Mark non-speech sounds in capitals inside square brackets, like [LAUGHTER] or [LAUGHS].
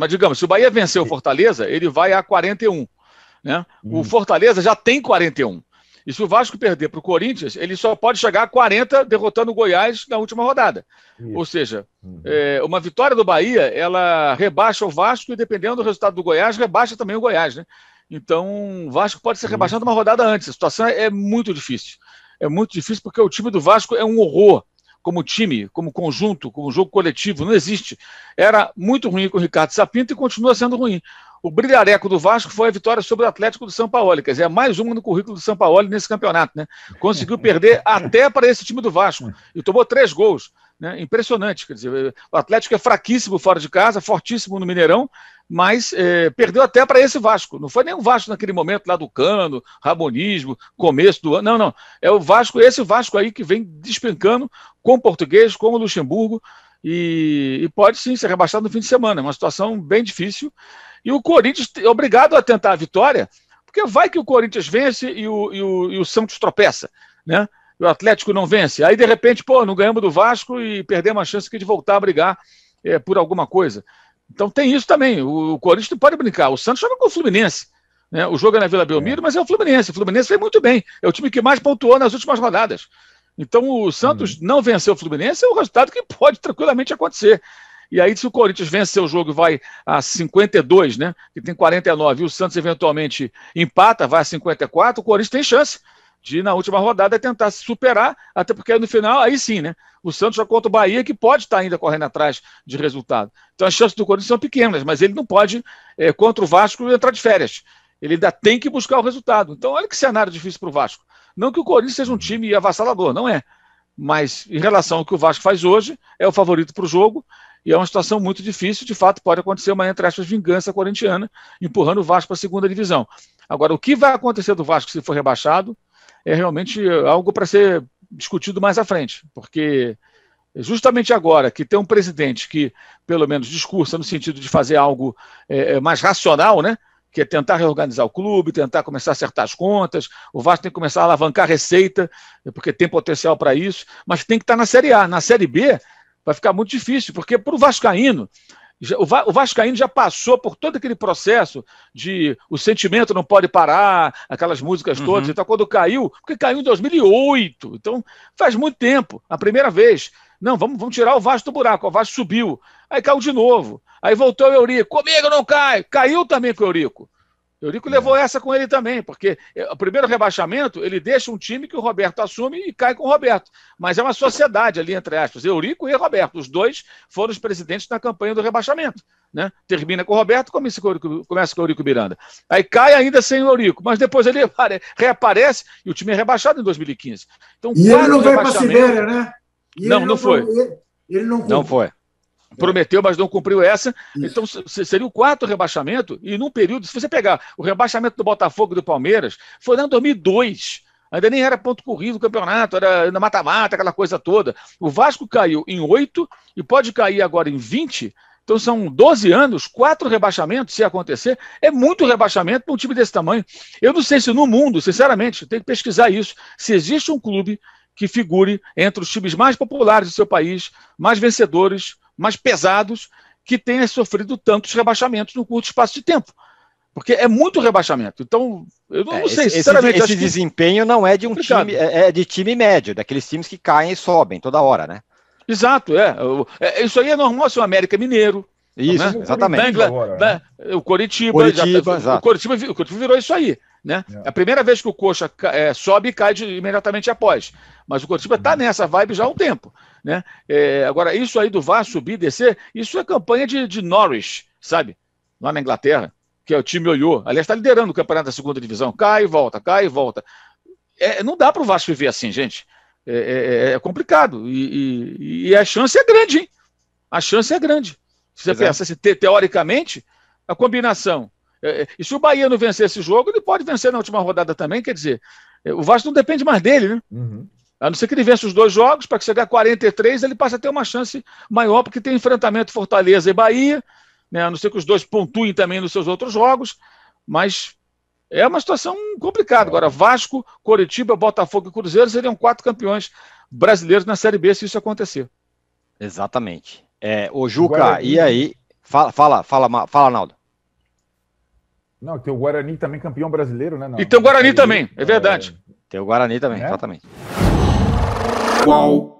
Mas digamos, se o Bahia vencer o Fortaleza, ele vai a 41. Né? Hum. O uhum. Fortaleza já tem 41. E se o Vasco perder para o Corinthians, ele só pode chegar a 40 derrotando o Goiás na última rodada. Isso. Ou seja, uhum. é, uma vitória do Bahia, ela rebaixa o Vasco e dependendo do resultado do Goiás, rebaixa também o Goiás, né? Então, o Vasco pode ser rebaixado uma rodada antes. A situação é, é muito difícil. É muito difícil porque o time do Vasco é um horror como time, como conjunto, como jogo coletivo, não existe. Era muito ruim com o Ricardo Sapinto e continua sendo ruim. O brilhareco do Vasco foi a vitória sobre o Atlético do São Paulo, quer dizer, é mais uma no currículo do São Paulo nesse campeonato, né? Conseguiu perder [LAUGHS] até para esse time do Vasco e tomou três gols. Né? Impressionante, quer dizer, o Atlético é fraquíssimo fora de casa, fortíssimo no Mineirão mas é, perdeu até para esse Vasco. Não foi nem o Vasco naquele momento lá do Cano, Rabonismo, começo do ano. Não, não. É o Vasco, esse Vasco aí que vem despencando com o português, com o Luxemburgo, e, e pode sim ser rebaixado no fim de semana. É uma situação bem difícil. E o Corinthians é obrigado a tentar a vitória, porque vai que o Corinthians vence e o, e o, e o Santos tropeça, né? o Atlético não vence. Aí, de repente, pô, não ganhamos do Vasco e perdemos a chance aqui de voltar a brigar é, por alguma coisa. Então tem isso também. O, Corinthians não pode brincar. O Santos joga com o Fluminense. Né? O jogo é na Vila Belmiro, é. mas é o Fluminense. O Fluminense vem muito bem. É o time que mais pontuou nas últimas rodadas. Então o Santos hum. não venceu o Fluminense é um resultado que pode tranquilamente acontecer. E aí, se o Corinthians vencer o jogo e vai a 52, né? Que tem 49, e o Santos eventualmente empata, vai a 54, o Corinthians tem chance de, na última rodada, tentar se superar, até porque no final, aí sim, né? O Santos já contra o Bahia, que pode estar ainda correndo atrás de resultado. Então as chances do Corinthians são pequenas, mas ele não pode, é, contra o Vasco, entrar de férias. Ele ainda tem que buscar o resultado. Então, olha que cenário difícil para o Vasco. Não que o Corinthians seja um time avassalador, não é. Mas em relação ao que o Vasco faz hoje, é o favorito para o jogo e é uma situação muito difícil. De fato, pode acontecer uma, entre aspas, vingança corintiana, empurrando o Vasco para a segunda divisão. Agora, o que vai acontecer do Vasco se for rebaixado? é realmente algo para ser discutido mais à frente, porque justamente agora que tem um presidente que, pelo menos, discursa no sentido de fazer algo é, é, mais racional, né? que é tentar reorganizar o clube, tentar começar a acertar as contas, o Vasco tem que começar a alavancar a receita, porque tem potencial para isso, mas tem que estar na Série A. Na Série B vai ficar muito difícil, porque para o Vascaíno o Vascaíno já passou por todo aquele processo de o sentimento não pode parar, aquelas músicas uhum. todas. Então, quando caiu, porque caiu em 2008, então faz muito tempo, a primeira vez. Não, vamos, vamos tirar o Vasco do buraco. O Vasco subiu, aí caiu de novo. Aí voltou o Eurico. Comigo não cai. Caiu também com o Eurico. Eurico é. levou essa com ele também, porque é, o primeiro rebaixamento ele deixa um time que o Roberto assume e cai com o Roberto. Mas é uma sociedade ali, entre aspas, Eurico e Roberto. Os dois foram os presidentes na campanha do rebaixamento. Né? Termina com o Roberto, começa com o, Eurico, começa com o Eurico Miranda. Aí cai ainda sem o Eurico, mas depois ele [LAUGHS] reaparece e o time é rebaixado em 2015. Então, e ele não veio para a Sibéria, né? não, não foi. Ele, ele não, não foi. É. prometeu, mas não cumpriu essa. Então, seria o quarto rebaixamento, e num período, se você pegar o rebaixamento do Botafogo e do Palmeiras, foi lá em 2002. Ainda nem era ponto corrido no campeonato, era na mata-mata, aquela coisa toda. O Vasco caiu em oito e pode cair agora em 20. Então são 12 anos, quatro rebaixamentos, se acontecer, é muito rebaixamento para um time desse tamanho. Eu não sei se no mundo, sinceramente, tem que pesquisar isso, se existe um clube que figure entre os times mais populares do seu país, mais vencedores, mais pesados que tenha sofrido tantos rebaixamentos no curto espaço de tempo. Porque é muito rebaixamento. Então, eu não é, sei, esse, sinceramente. Esse, esse desempenho que... não é de um Obrigado. time, é, é de time médio, daqueles times que caem e sobem toda hora, né? Exato, é. é isso aí é normal ser assim, o América Mineiro. Isso, né? exatamente. Agora, né? né? O Coritiba. Coritiba já... o, Coritiba, o Coritiba virou isso aí. Né? É. é a primeira vez que o Coxa é, sobe e cai de, imediatamente após. Mas o Coritiba está uhum. nessa vibe já há um tempo. Né? É, agora, isso aí do VAR subir e descer, isso é campanha de, de Norwich, sabe? Lá na Inglaterra, que é o time olhou. Aliás, está liderando o campeonato da segunda divisão. Cai e volta, cai e volta. É, não dá para o Vasco viver assim, gente. É é, é, é complicado. E, e, e, a chance é grande, hein? A chance é grande. Se você Exato. É. pensa, se te, teoricamente, a combinação. e se o Bahia não vencer esse jogo, ele pode vencer na última rodada também. Quer dizer, o Vasco não depende mais dele, né? Uhum. A não ser que ele vença os dois jogos, para que chegar a 43, ele passa a ter uma chance maior, porque tem enfrentamento Fortaleza e Bahia, né? a não ser que os dois pontuem também nos seus outros jogos, mas é uma situação complicada. Agora, Vasco, Coritiba, Botafogo e Cruzeiro seriam quatro campeões brasileiros na Série B se isso acontecer. Exatamente. É, o Juca, Guarani... e aí? Fala, fala, fala, fala, Naldo. Não, tem o Guarani também campeão brasileiro, né? Não. E tem o Guarani também, é verdade. É... Tem o Guarani também, é? exatamente. 哇。